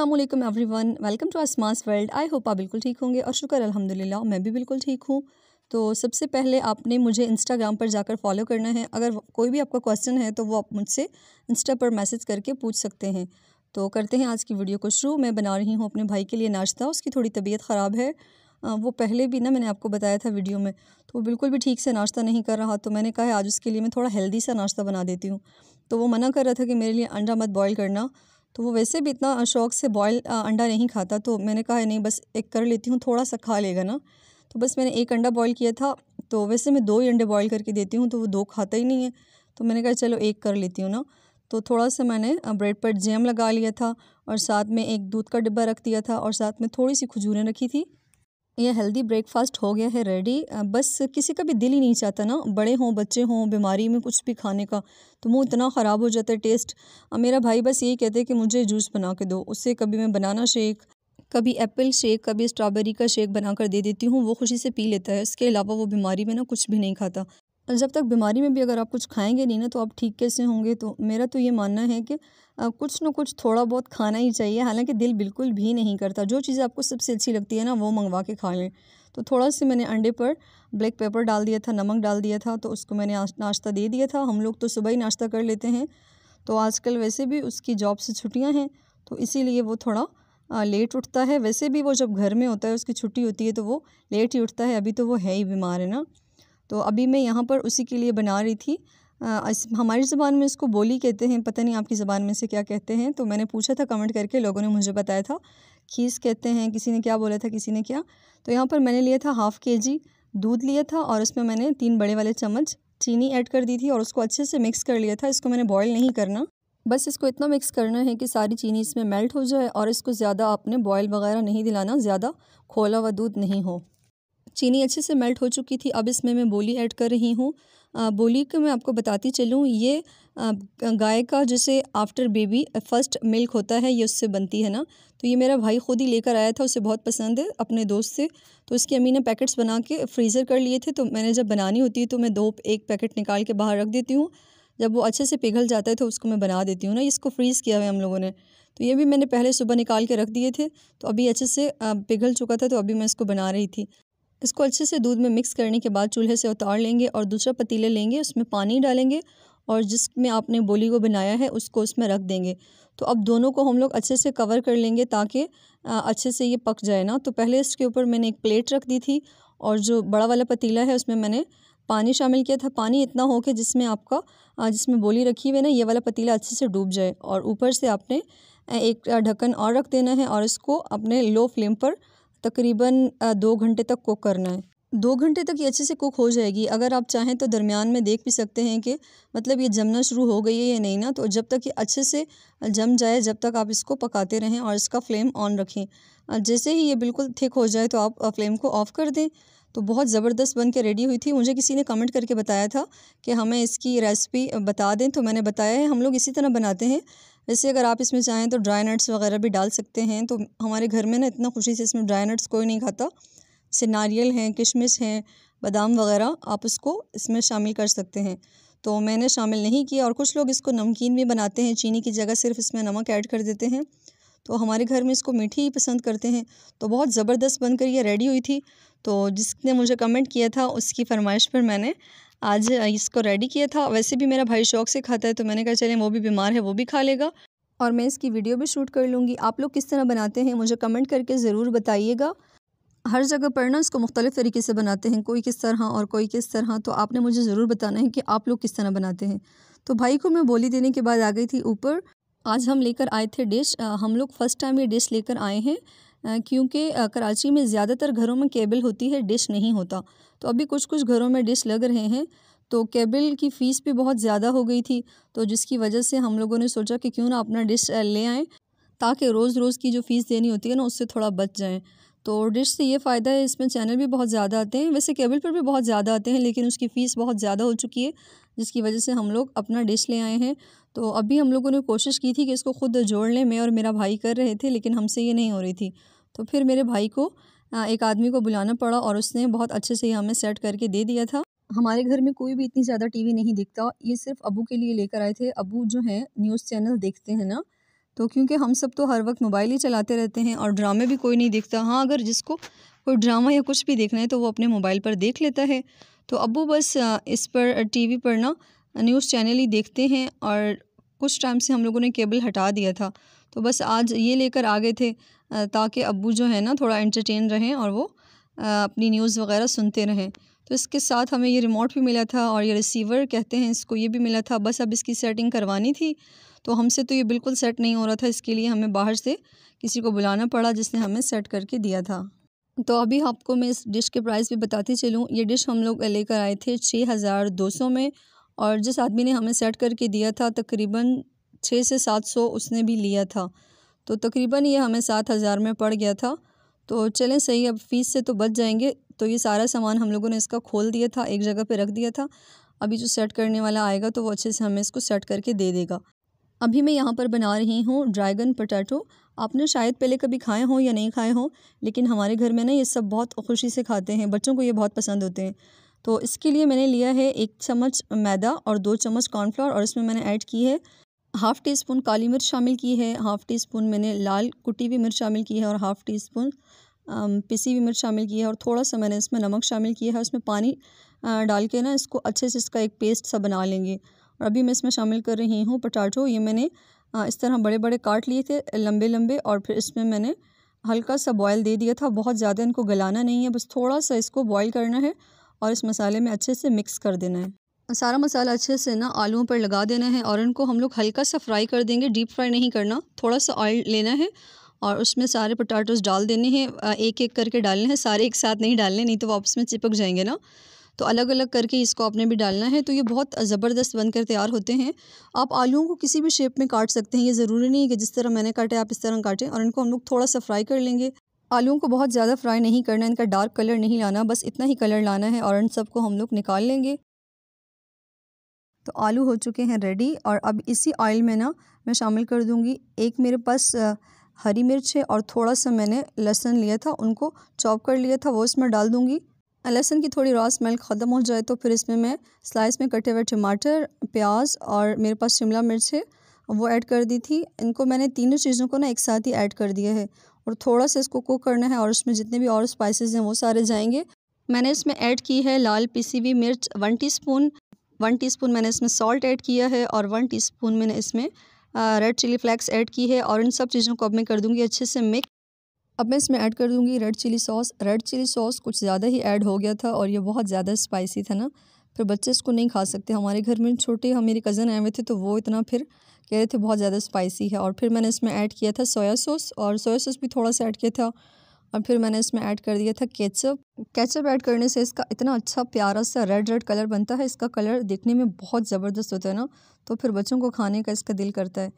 Aslam everyone welcome to आसमास world I hope आप बिल्कुल ठीक होंगे और शुक्र अल्हम्दुलिल्लाह मैं भी बिल्कुल ठीक हूँ तो सबसे पहले आपने मुझे इंस्टाग्राम पर जाकर फॉलो करना है अगर कोई भी आपका क्वेश्चन है तो वो आप मुझसे इंस्टा पर मैसेज करके पूछ सकते हैं तो करते हैं आज की वीडियो को शुरू मैं बना रही हूँ अपने भाई के लिए नाश्ता उसकी थोड़ी तबीयत ख़राब है वो पहले भी ना मैंने आपको बताया था वीडियो में तो वो बिल्कुल भी ठीक से नाश्ता नहीं कर रहा तो मैंने कहा है आज उसके लिए मैं थोड़ा हेल्दी सा नाश्ता बना देती हूँ तो वो मना कर रहा था कि मेरे लिए अंडा मत बॉयल करना तो वो वैसे भी इतना शौक से बॉयल अंडा नहीं खाता तो मैंने कहा नहीं बस एक कर लेती हूँ थोड़ा सा खा लेगा ना तो बस मैंने एक अंडा बॉयल किया था तो वैसे मैं दो ही अंडे बॉयल करके देती हूँ तो वो दो खाता ही नहीं है तो मैंने कहा चलो एक कर लेती हूँ ना तो थोड़ा सा मैंने ब्रेड पर जैम लगा लिया था और साथ में एक दूध का डिब्बा रख दिया था और साथ में थोड़ी सी खजूरें रखी थी ये हेल्दी ब्रेकफास्ट हो गया है रेडी बस किसी का भी दिल ही नहीं चाहता ना बड़े हों बच्चे हों बीमारी में कुछ भी खाने का तो मुँह इतना ख़राब हो जाता है टेस्ट मेरा भाई बस यही कहते हैं कि मुझे जूस बना के दो उससे कभी मैं बनाना शेक कभी एप्पल शेक कभी स्ट्रॉबेरी का शेक बना कर दे देती हूँ वो खुशी से पी लेता है इसके अलावा वो बीमारी में ना कुछ भी नहीं खाता जब तक बीमारी में भी अगर आप कुछ खाएंगे नहीं ना तो आप ठीक कैसे होंगे तो मेरा तो ये मानना है कि कुछ ना कुछ थोड़ा बहुत खाना ही चाहिए हालांकि दिल बिल्कुल भी नहीं करता जो चीज़ आपको सबसे अच्छी लगती है ना वो मंगवा के खा लें तो थोड़ा सा मैंने अंडे पर ब्लैक पेपर डाल दिया था नमक डाल दिया था तो उसको मैंने नाश्ता दे दिया था हम लोग तो सुबह ही नाश्ता कर लेते हैं तो आजकल वैसे भी उसकी जॉब से छुट्टियाँ हैं तो इसी वो थोड़ा लेट उठता है वैसे भी वो जब घर में होता है उसकी छुट्टी होती है तो वो लेट ही उठता है अभी तो वो है ही बीमार है ना तो अभी मैं यहाँ पर उसी के लिए बना रही थी आ, हमारी ज़बान में इसको बोली कहते हैं पता नहीं आपकी ज़बान में से क्या कहते हैं तो मैंने पूछा था कमेंट करके लोगों ने मुझे बताया था खीस कहते हैं किसी ने क्या बोला था किसी ने क्या तो यहाँ पर मैंने लिया था हाफ़ के जी दूध लिया था और उसमें मैंने तीन बड़े वाले चम्मच चीनी ऐड कर दी थी और उसको अच्छे से मिक्स कर लिया था इसको मैंने बॉयल नहीं करना बस इसको इतना मिक्स करना है कि सारी चीनी इसमें मेल्ट हो जाए और इसको ज़्यादा आपने बॉयल वगैरह नहीं दिलाना ज़्यादा खोला हुआ दूध नहीं हो चीनी अच्छे से मेल्ट हो चुकी थी अब इसमें मैं बोली ऐड कर रही हूँ बोली के मैं आपको बताती चलूँ ये गाय का जैसे आफ्टर बेबी फ़र्स्ट मिल्क होता है ये उससे बनती है ना तो ये मेरा भाई खुद ही लेकर आया था उसे बहुत पसंद है अपने दोस्त से तो उसकी अम्मी ने पैकेट्स बना के फ्रीज़र कर लिए थे तो मैंने जब बनानी होती है तो मैं दो एक पैकेट निकाल के बाहर रख देती हूँ जब वो अच्छे से पिघल जाता है तो उसको मैं बना देती हूँ ना इसको फ्रीज़ किया है हम लोगों ने तो ये भी मैंने पहले सुबह निकाल के रख दिए थे तो अभी अच्छे से पिघल चुका था तो अभी मैं इसको बना रही थी इसको अच्छे से दूध में मिक्स करने के बाद चूल्हे से उतार लेंगे और दूसरा पतीले लेंगे उसमें पानी डालेंगे और जिसमें आपने बोली को बनाया है उसको उसमें रख देंगे तो अब दोनों को हम लोग अच्छे से कवर कर लेंगे ताकि अच्छे से ये पक जाए ना तो पहले इसके ऊपर मैंने एक प्लेट रख दी थी और जो बड़ा वाला पतीला है उसमें मैंने पानी शामिल किया था पानी इतना हो कि जिसमें आपका जिसमें बोली रखी हुई ना ये वाला पतीला अच्छे से डूब जाए और ऊपर से आपने एक ढक्कन और रख देना है और इसको अपने लो फ्लेम पर तकरीबन दो घंटे तक कुक करना है दो घंटे तक ये अच्छे से कुक हो जाएगी अगर आप चाहें तो दरमियान में देख भी सकते हैं कि मतलब ये जमना शुरू हो गई है या नहीं ना तो जब तक ये अच्छे से जम जाए जब तक आप इसको पकाते रहें और इसका फ्लेम ऑन रखें जैसे ही ये बिल्कुल थिक हो जाए तो आप फ्लेम को ऑफ़ कर दें तो बहुत ज़बरदस्त बन के रेडी हुई थी मुझे किसी ने कमेंट करके बताया था कि हमें इसकी रेसिपी बता दें तो मैंने बताया है हम लोग इसी तरह बनाते हैं वैसे अगर आप इसमें चाहें तो ड्राई नट्स वगैरह भी डाल सकते हैं तो हमारे घर में ना इतना खुशी से इसमें ड्राई नट्स कोई नहीं खाता जैसे नारियल हैं किशमिश हैं बादाम वगैरह आप उसको इसमें शामिल कर सकते हैं तो मैंने शामिल नहीं किया और कुछ लोग इसको नमकीन भी बनाते हैं चीनी की जगह सिर्फ इसमें नमक ऐड कर देते हैं तो हमारे घर में इसको मीठी ही पसंद करते हैं तो बहुत ज़बरदस्त बनकर ये रेडी हुई थी तो जिसने मुझे कमेंट किया था उसकी फरमाइश पर मैंने आज इसको रेडी किया था वैसे भी मेरा भाई शौक से खाता है तो मैंने कहा चलें वो भी बीमार है वो भी खा लेगा और मैं इसकी वीडियो भी शूट कर लूँगी आप लोग किस तरह बनाते हैं मुझे कमेंट करके ज़रूर बताइएगा हर जगह पर ना इसको मुख्तलिफ़ तरीके से बनाते हैं कोई किस तरह और कोई किस तरह तो आपने मुझे ज़रूर बताना है कि आप लोग किस तरह बनाते हैं तो भाई को मैं बोली देने के बाद आ गई थी ऊपर आज हम लेकर आए थे डिश हम लोग फ़र्स्ट टाइम ये डिश लेकर आए हैं क्योंकि कराची में ज़्यादातर घरों में केबल होती है डिश नहीं होता तो अभी कुछ कुछ घरों में डिश लग रहे हैं तो केबल की फ़ीस भी बहुत ज़्यादा हो गई थी तो जिसकी वजह से हम लोगों ने सोचा कि क्यों ना अपना डिश ले आएँ ताकि रोज़ रोज़ की जो फ़ीस देनी होती है ना उससे थोड़ा बच जाएँ तो डिश से ये फ़ायदा है इसमें चैनल भी बहुत ज़्यादा आते हैं वैसे केबल पर भी बहुत ज़्यादा आते हैं लेकिन उसकी फ़ीस बहुत ज़्यादा हो चुकी है जिसकी वजह से हम लोग अपना डिश ले आए हैं तो अभी हम लोगों ने कोशिश की थी कि इसको ख़ुद जोड़ लें मैं और मेरा भाई कर रहे थे लेकिन हमसे ये नहीं हो रही थी तो फिर मेरे भाई को एक आदमी को बुलाना पड़ा और उसने बहुत अच्छे से हमें सेट करके दे दिया था हमारे घर में कोई भी इतनी ज़्यादा टीवी नहीं दिखता ये सिर्फ अबू के लिए लेकर आए थे अबू जो हैं न्यूज़ चैनल देखते हैं ना तो क्योंकि हम सब तो हर वक्त मोबाइल ही चलाते रहते हैं और ड्रामे भी कोई नहीं देखता हाँ अगर जिसको कोई ड्रामा या कुछ भी देखना है तो वो अपने मोबाइल पर देख लेता है तो अबू बस इस पर टीवी पर ना न्यूज़ चैनल ही देखते हैं और कुछ टाइम से हम लोगों ने केबल हटा दिया था तो बस आज ये लेकर आ गए थे ताकि अबू जो है ना थोड़ा एंटरटेन रहें और वो अपनी न्यूज़ वगैरह सुनते रहें तो इसके साथ हमें ये रिमोट भी मिला था और ये रिसीवर कहते हैं इसको ये भी मिला था बस अब इसकी सेटिंग करवानी थी तो हमसे तो ये बिल्कुल सेट नहीं हो रहा था इसके लिए हमें बाहर से किसी को बुलाना पड़ा जिसने हमें सेट करके दिया था तो अभी आपको मैं इस डिश के प्राइस भी बताती चलूँ ये डिश हम लोग लेकर आए थे छः हज़ार दो सौ में और जिस आदमी ने हमें सेट करके दिया था तकरीबन छः से सात सौ उसने भी लिया था तो तकरीबन ये हमें सात हज़ार में पड़ गया था तो चलें सही अब फीस से तो बच जाएंगे तो ये सारा सामान हम लोगों ने इसका खोल दिया था एक जगह पर रख दिया था अभी जो सेट करने वाला आएगा तो वो अच्छे से हमें इसको सेट करके दे देगा अभी मैं यहाँ पर बना रही हूँ ड्रैगन पटाटो आपने शायद पहले कभी खाए हों या नहीं खाए हों लेकिन हमारे घर में ना ये सब बहुत खुशी से खाते हैं बच्चों को ये बहुत पसंद होते हैं तो इसके लिए मैंने लिया है एक चम्मच मैदा और दो चम्मच कॉर्नफ्लावर और इसमें मैंने ऐड की है हाफ़ टी स्पून काली मिर्च शामिल की है हाफ़ टी स्पून मैंने लाल कुटी हुई मिर्च शामिल की है और हाफ़ टी स्पून पिसी हुई मिर्च शामिल की है और थोड़ा सा मैंने इसमें नमक शामिल किया है उसमें पानी डाल के ना इसको अच्छे से इसका एक पेस्ट सा बना लेंगे और अभी मैं इसमें शामिल कर रही हूँ पटाटो ये मैंने इस तरह बड़े बड़े काट लिए थे लंबे लंबे और फिर इसमें मैंने हल्का सा बॉयल दे दिया था बहुत ज़्यादा इनको गलाना नहीं है बस थोड़ा सा इसको बॉयल करना है और इस मसाले में अच्छे से मिक्स कर देना है सारा मसाला अच्छे से ना आलुओं पर लगा देना है और इनको हम लोग हल्का सा फ्राई कर देंगे डीप फ्राई नहीं करना थोड़ा सा ऑयल लेना है और उसमें सारे पोटाटोज़ डाल देने हैं एक एक करके डालने हैं सारे एक साथ नहीं डालने नहीं तो वापस में चिपक जाएंगे ना तो अलग अलग करके इसको आपने भी डालना है तो ये बहुत ज़बरदस्त बनकर तैयार होते हैं आप आलूओं को किसी भी शेप में काट सकते हैं ये ज़रूरी नहीं है कि जिस तरह मैंने काटे आप इस तरह काटें और इनको हम लोग थोड़ा सा फ्राई कर लेंगे आलूओं को बहुत ज़्यादा फ्राई नहीं करना इनका डार्क कलर नहीं लाना बस इतना ही कलर लाना है और इन सबको हम लोग निकाल लेंगे तो आलू हो चुके हैं रेडी और अब इसी ऑयल में ना मैं शामिल कर दूँगी एक मेरे पास हरी मिर्च है और थोड़ा सा मैंने लहसुन लिया था उनको चॉप कर लिया था वो इसमें डाल दूंगी लहसुन की थोड़ी रॉ स्मेल ख़त्म हो जाए तो फिर इसमें मैं स्लाइस में कटे हुए टमाटर प्याज और मेरे पास शिमला मिर्च है वो ऐड कर दी थी इनको मैंने तीनों चीज़ों को ना एक साथ ही ऐड कर दिया है और थोड़ा सा इसको कुक करना है और उसमें जितने भी और स्पाइसेस हैं वो सारे जाएंगे मैंने इसमें ऐड की है लाल पीसी हुई मिर्च वन टीस्पून वन टीस्पून मैंने इसमें सॉल्ट ऐड किया है और वन टीस्पून मैंने इसमें रेड चिली फ्लैक्स ऐड की है और इन सब चीज़ों को अब मैं कर दूँगी अच्छे से मिक्स अब मैं इसमें ऐड कर दूँगी red chilli sauce red chilli sauce कुछ ज़्यादा ही ऐड हो गया था और ये बहुत ज़्यादा स्पाइसी था ना फिर बच्चे इसको नहीं खा सकते हमारे घर में छोटे हम मेरे कज़न आए हुए थे तो वो इतना फिर कह रहे थे बहुत ज़्यादा स्पाइसी है और फिर मैंने इसमें ऐड किया था सोया सॉस और सोया सॉस भी थोड़ा सा ऐड किया था और फिर मैंने इसमें ऐड कर दिया था केचप केचप ऐड करने से इसका इतना अच्छा प्यारा सा रेड रेड कलर बनता है इसका कलर देखने में बहुत ज़बरदस्त होता है ना तो फिर बच्चों को खाने का इसका दिल करता है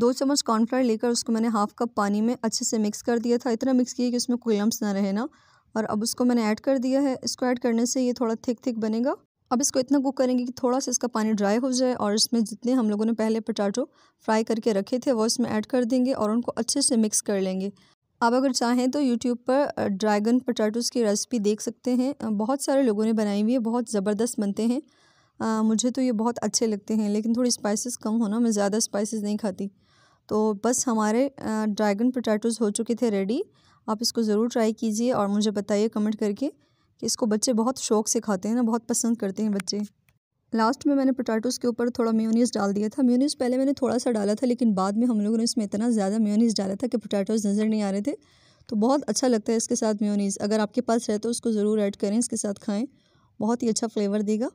दो चम्मच कॉर्नफ्लावर लेकर उसको मैंने हाफ़ कप पानी में अच्छे से मिक्स कर दिया था इतना मिक्स किया कि उसमें कोई लम्स ना रहे ना और अब उसको मैंने ऐड कर दिया है इसको ऐड करने से ये थोड़ा थिक थिक बनेगा अब इसको इतना कुक करेंगे कि थोड़ा सा इसका पानी ड्राई हो जाए और इसमें जितने हम लोगों ने पहले पटाटो फ्राई करके रखे थे वो इसमें ऐड कर देंगे और उनको अच्छे से मिक्स कर लेंगे आप अगर चाहें तो यूट्यूब पर ड्रैगन पटाटोज़ की रेसिपी देख सकते हैं बहुत सारे लोगों ने बनाई हुई है बहुत ज़बरदस्त बनते हैं आ, मुझे तो ये बहुत अच्छे लगते हैं लेकिन थोड़ी स्पाइसेस कम हो ना मैं ज़्यादा स्पाइसेस नहीं खाती तो बस हमारे ड्रैगन पोटैटोज़ हो चुके थे रेडी आप इसको ज़रूर ट्राई कीजिए और मुझे बताइए कमेंट करके कि इसको बच्चे बहुत शौक से खाते हैं ना बहुत पसंद करते हैं बच्चे लास्ट में मैंने पोटैटोज़ के ऊपर थोड़ा म्यूनीस डाल दिया था म्यूनीस पहले मैंने थोड़ा सा डाला था लेकिन बाद में हम लोगों ने इसमें इतना ज़्यादा म्यूनीस डाला था कि पोटैटोज़ नज़र नहीं आ रहे थे तो बहुत अच्छा लगता है इसके साथ म्योनीज़ अगर आपके पास है तो उसको ज़रूर ऐड करें इसके साथ खाएँ बहुत ही अच्छा फ्लेवर देगा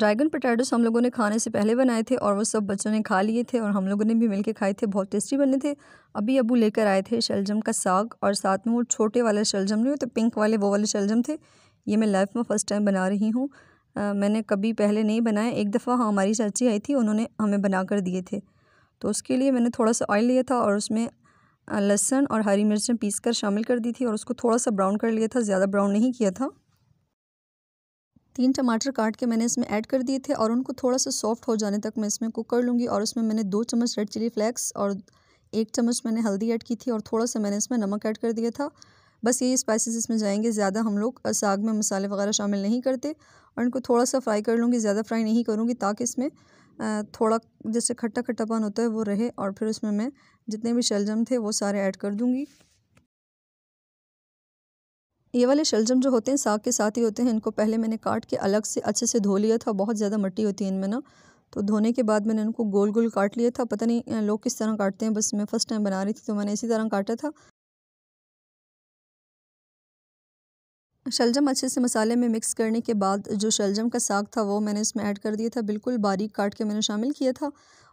ड्रैगन पटेटोस हम लोगों ने खाने से पहले बनाए थे और वो सब बच्चों ने खा लिए थे और हम लोगों ने भी मिलके खाए थे बहुत टेस्टी बने थे अभी अबू लेकर आए थे शलजम का साग और साथ में वो छोटे वाले शलजम नहीं होते तो पिंक वाले वो वाले शलजम थे ये मैं लाइफ में फ़र्स्ट टाइम बना रही हूँ मैंने कभी पहले नहीं बनाया एक दफ़ा हाँ हमारी चाची आई थी उन्होंने हमें बना कर दिए थे तो उसके लिए मैंने थोड़ा सा ऑयल लिया था और उसमें लहसन और हरी मिर्चें पीस कर शामिल कर दी थी और उसको थोड़ा सा ब्राउन कर लिया था ज़्यादा ब्राउन नहीं किया था तीन टमाटर काट के मैंने इसमें ऐड कर दिए थे और उनको थोड़ा सा सॉफ्ट हो जाने तक मैं इसमें कुक कर लूँगी और उसमें मैंने दो चम्मच रेड चिली फ्लेक्स और एक चम्मच मैंने हल्दी ऐड की थी और थोड़ा सा मैंने इसमें नमक ऐड कर दिया था बस यही स्पाइसेस इसमें जाएंगे ज़्यादा हम लोग साग में मसाले वगैरह शामिल नहीं करते और इनको थोड़ा सा फ्राई कर लूँगी ज़्यादा फ्राई नहीं करूँगी ताकि इसमें थोड़ा जैसे खट्टा खट्टापन होता है वो रहे और फिर उसमें मैं जितने भी शलजम थे वो सारे ऐड कर दूंगी ये वाले शलजम जो होते हैं साग के साथ ही होते हैं इनको पहले मैंने काट के अलग से अच्छे से धो लिया था बहुत ज़्यादा मट्टी होती है इनमें ना तो धोने के बाद मैंने इनको गोल गोल काट लिया था पता नहीं लोग किस तरह काटते हैं बस मैं फ़र्स्ट टाइम बना रही थी तो मैंने इसी तरह काटा था शलजम अच्छे से मसाले में मिक्स करने के बाद जो शलजम का साग था वो मैंने इसमें ऐड कर दिया था बिल्कुल बारीक काट के मैंने शामिल किया था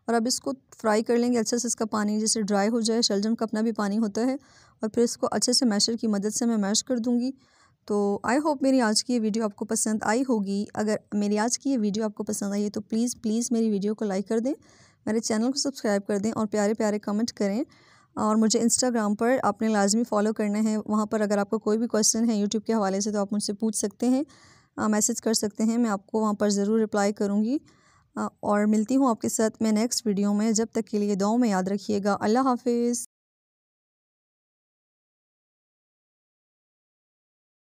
और अब इसको फ्राई कर लेंगे अच्छे से इसका पानी जैसे ड्राई हो जाए शलजम का अपना भी पानी होता है और फिर इसको अच्छे से मैशर की मदद से मैं मैश कर दूँगी तो आई होप मेरी आज की ये वीडियो आपको पसंद आई होगी अगर मेरी आज की ये वीडियो आपको पसंद आई है तो प्लीज़ प्लीज़ मेरी वीडियो को लाइक कर दें मेरे चैनल को सब्सक्राइब कर दें और प्यारे प्यारे कमेंट करें और मुझे इंस्टाग्राम पर आपने लाजमी फॉलो करना है वहाँ पर अगर आपका कोई भी क्वेश्चन है यूट्यूब के हवाले से तो आप मुझसे पूछ सकते हैं मैसेज कर सकते हैं मैं आपको वहाँ पर ज़रूर रिप्लाई करूँगी और मिलती हूँ आपके साथ मैं नेक्स्ट वीडियो में जब तक के लिए दो में याद रखिएगा अल्लाह हाफिज़